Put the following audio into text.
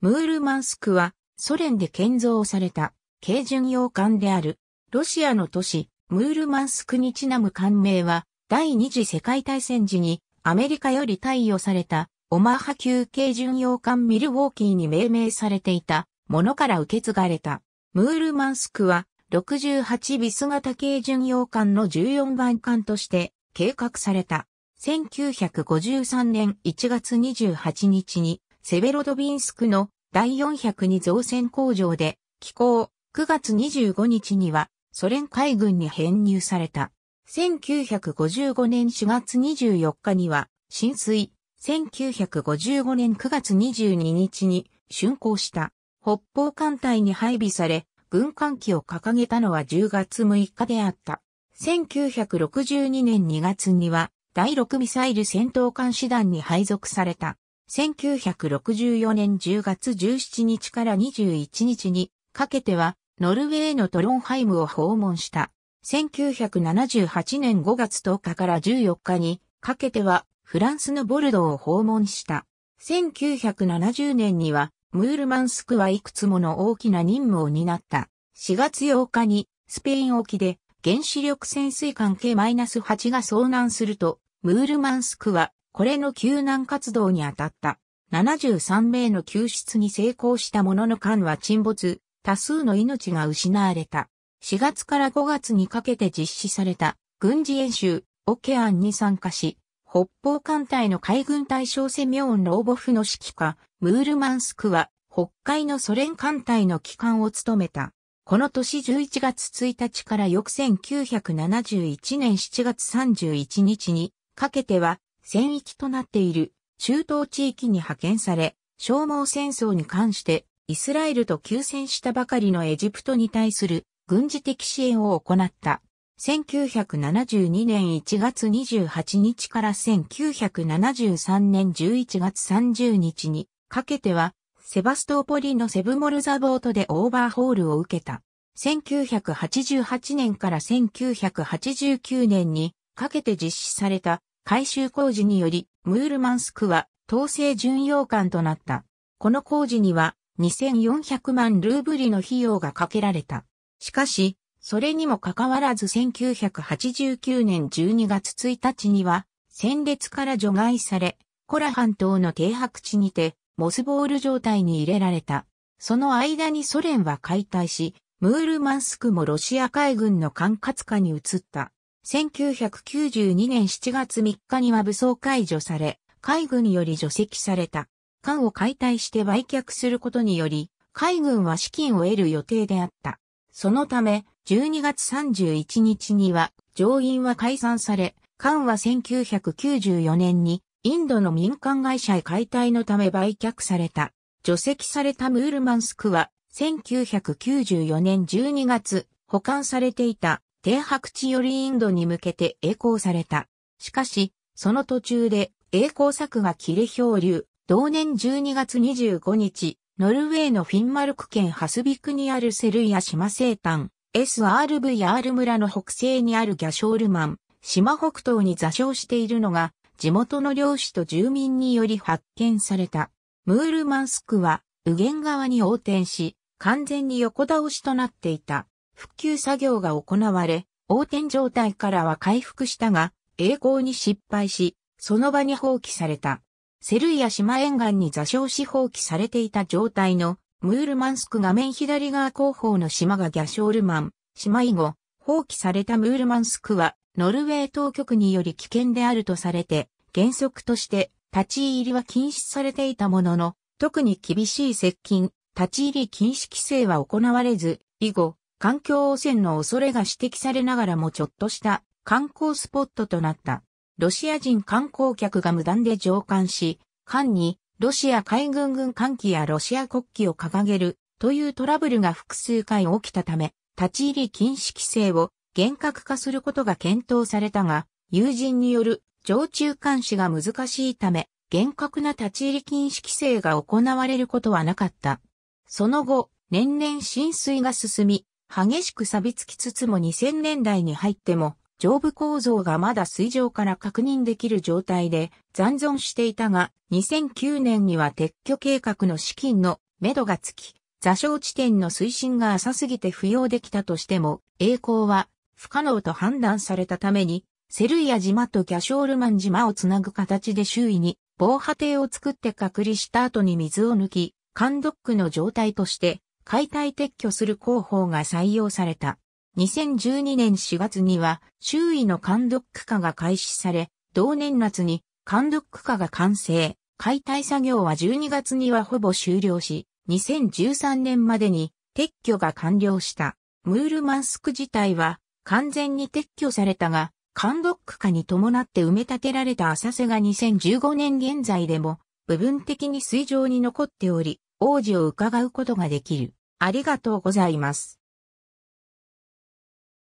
ムールマンスクはソ連で建造された軽巡洋艦であるロシアの都市ムールマンスクにちなむ艦名は第二次世界大戦時にアメリカより対応されたオマハ級軽巡洋艦ミルウォーキーに命名されていたものから受け継がれたムールマンスクは68ビス型軽巡洋艦の14番艦として計画された1953年1月28日にセベロドビンスクの第402造船工場で、寄港、9月25日にはソ連海軍に編入された。1955年4月24日には浸水、1955年9月22日に竣工した。北方艦隊に配備され、軍艦機を掲げたのは10月6日であった。1962年2月には、第6ミサイル戦闘艦師団に配属された。1964年10月17日から21日にかけては、ノルウェーのトロンハイムを訪問した。1978年5月10日から14日にかけては、フランスのボルドーを訪問した。1970年には、ムールマンスクはいくつもの大きな任務を担った。4月8日に、スペイン沖で原子力潜水艦 K-8 が遭難すると、ムールマンスクはこれの救難活動に当たった。73名の救出に成功したものの艦は沈没、多数の命が失われた。4月から5月にかけて実施された軍事演習、オケアンに参加し、北方艦隊の海軍大将セミョン・ローボフの指揮下、ムールマンスクは北海のソ連艦隊の機関を務めた。この年11月1日から翌1971年7月31日にかけては戦域となっている中東地域に派遣され、消耗戦争に関してイスラエルと休戦したばかりのエジプトに対する軍事的支援を行った。1972年1月28日から1973年11月30日にかけては、セバストーポリのセブモルザボートでオーバーホールを受けた。1988年から1989年にかけて実施された改修工事により、ムールマンスクは統制巡洋艦となった。この工事には2400万ルーブリの費用がかけられた。しかし、それにもかかわらず1989年12月1日には、戦列から除外され、コラ半島の停泊地にて、モスボール状態に入れられた。その間にソ連は解体し、ムールマンスクもロシア海軍の管轄下に移った。1992年7月3日には武装解除され、海軍により除籍された。艦を解体して売却することにより、海軍は資金を得る予定であった。そのため、12月31日には、上院は解散され、艦は1994年に、インドの民間会社へ解体のため売却された。除籍されたムールマンスクは、1994年12月、保管されていた停泊地よりインドに向けて栄光された。しかし、その途中で栄光作が切れ漂流、同年12月25日、ノルウェーのフィンマルク県ハスビクにあるセルや島生誕、SRV r 村の北西にあるギャショールマン、島北東に座礁しているのが、地元の漁師と住民により発見された。ムールマンスクは、右舷側に横転し、完全に横倒しとなっていた。復旧作業が行われ、横転状態からは回復したが、栄光に失敗し、その場に放棄された。セルイア島沿岸に座礁し放棄されていた状態のムールマンスク画面左側後方の島がギャショールマン、島以後、放棄されたムールマンスクは、ノルウェー当局により危険であるとされて、原則として立ち入りは禁止されていたものの、特に厳しい接近、立ち入り禁止規制は行われず、以後、環境汚染の恐れが指摘されながらもちょっとした観光スポットとなった。ロシア人観光客が無断で乗艦し、艦にロシア海軍軍艦機やロシア国旗を掲げるというトラブルが複数回起きたため、立ち入り禁止規制を厳格化することが検討されたが、友人による常駐監視が難しいため、厳格な立ち入り禁止規制が行われることはなかった。その後、年々浸水が進み、激しく錆びつきつつも2000年代に入っても、上部構造がまだ水上から確認できる状態で残存していたが、2009年には撤去計画の資金の目処がつき、座礁地点の水深が浅すぎて不要できたとしても、栄光は不可能と判断されたために、セルイア島とキャショールマン島をつなぐ形で周囲に防波堤を作って隔離した後に水を抜き、缶ドックの状態として解体撤去する工法が採用された。2012年4月には周囲の監督区化が開始され、同年夏に監督区化が完成。解体作業は12月にはほぼ終了し、2013年までに撤去が完了した。ムールマンスク自体は完全に撤去されたが、監督区化に伴って埋め立てられた浅瀬が2015年現在でも部分的に水上に残っており、王子を伺うことができる。ありがとうございます。